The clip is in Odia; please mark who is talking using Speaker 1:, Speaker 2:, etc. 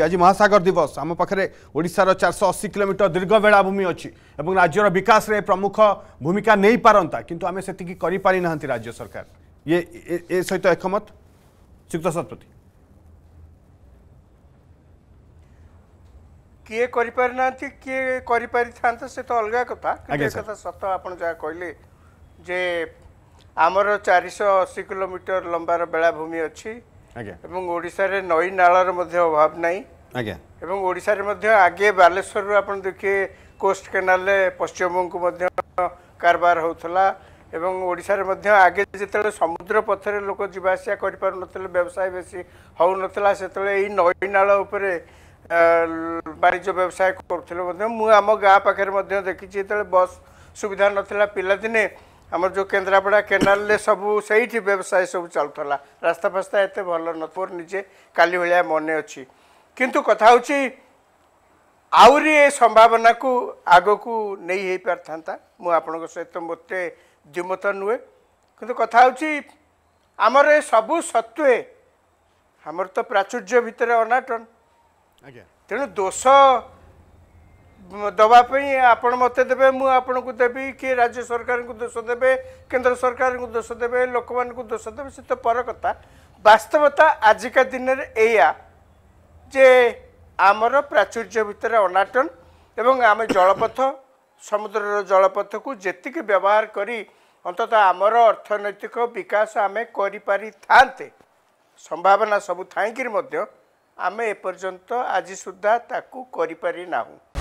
Speaker 1: आज महासागर दिवस आम पाखे ओडार चार सौ अशी किलोमीटर दीर्घ बेलाभूमि अच्छी और राज्यर विकास रे प्रमुख भूमिका नहीं पारता किंतु आम से ना राज्य सरकार ये ए सहित एकमत श्रीक्त शतपथी किए करना किए कर से तो अलग कथा कथा सत आप जहाँ कहले जे आमर चार सौ अशी किलोमीटर लंबार बेलाभूमि अच्छी ଏବଂ ଓଡ଼ିଶାରେ ନଈ ନାଳର ମଧ୍ୟ ଅଭାବ ନାହିଁ ଏବଂ ଓଡ଼ିଶାରେ ମଧ୍ୟ ଆଗେ ବାଲେଶ୍ୱରରୁ ଆପଣ ଦେଖିବେ କୋଷ୍ଟ କେନାଲରେ ପଶ୍ଚିମବଙ୍ଗକୁ ମଧ୍ୟ କାରବାର ହେଉଥିଲା ଏବଂ ଓଡ଼ିଶାରେ ମଧ୍ୟ ଆଗେ ଯେତେବେଳେ ସମୁଦ୍ର ପଥରେ ଲୋକ ଯିବା ଆସିବା କରିପାରୁନଥିଲେ ବ୍ୟବସାୟ ବେଶୀ ହେଉନଥିଲା ସେତେବେଳେ ଏଇ ନଈ ନାଳ ଉପରେ ବାଣିଜ୍ୟ ବ୍ୟବସାୟ କରୁଥିଲେ ମଧ୍ୟ ମୁଁ ଆମ ଗାଁ ପାଖରେ ମଧ୍ୟ ଦେଖିଛି ଯେତେବେଳେ ବସ୍ ସୁବିଧା ନଥିଲା ପିଲାଦିନେ ଆମର ଯେଉଁ କେନ୍ଦ୍ରାପଡ଼ା କେନାଲରେ ସବୁ ସେଇଠି ବ୍ୟବସାୟ ସବୁ ଚାଲୁଥିଲା ରାସ୍ତା ଫାସ୍ତା ଏତେ ଭଲ ନଥିବ ନିଜେ କାଲି ଭଳିଆ ମନେ ଅଛି କିନ୍ତୁ କଥା ହେଉଛି ଆହୁରି ଏ ସମ୍ଭାବନାକୁ ଆଗକୁ ନେଇ ହେଇପାରିଥାନ୍ତା ମୁଁ ଆପଣଙ୍କ ସହିତ ମୋତେ ଦ୍ୱିମତ ନୁହେଁ କିନ୍ତୁ କଥା ହେଉଛି ଆମର ଏ ସବୁ ସତ୍ତ୍ୱେ ଆମର ତ ପ୍ରାଚୁର୍ଯ୍ୟ ଭିତରେ ଅନାଟନ ଆଜ୍ଞା ତେଣୁ ଦୋଷ ଦେବା ପାଇଁ ଆପଣ ମୋତେ ଦେବେ ମୁଁ ଆପଣଙ୍କୁ ଦେବି କି ରାଜ୍ୟ ସରକାରଙ୍କୁ ଦୋଷ ଦେବେ କେନ୍ଦ୍ର ସରକାରଙ୍କୁ ଦୋଷ ଦେବେ ଲୋକମାନଙ୍କୁ ଦୋଷ ଦେବେ ସେ ତ ପର କଥା ବାସ୍ତବତା ଆଜିକା ଦିନରେ ଏଇଆ ଯେ ଆମର ପ୍ରାଚୁର୍ଯ୍ୟ ଭିତରେ ଅନାଟନ ଏବଂ ଆମେ ଜଳପଥ ସମୁଦ୍ରର ଜଳପଥକୁ ଯେତିକି ବ୍ୟବହାର କରି ଅନ୍ତତଃ ଆମର ଅର୍ଥନୈତିକ ବିକାଶ ଆମେ କରିପାରିଥାନ୍ତେ ସମ୍ଭାବନା ସବୁ ଥାଇକିରି ମଧ୍ୟ ଆମେ ଏପର୍ଯ୍ୟନ୍ତ ଆଜି ସୁଦ୍ଧା ତାକୁ କରିପାରିନାହୁଁ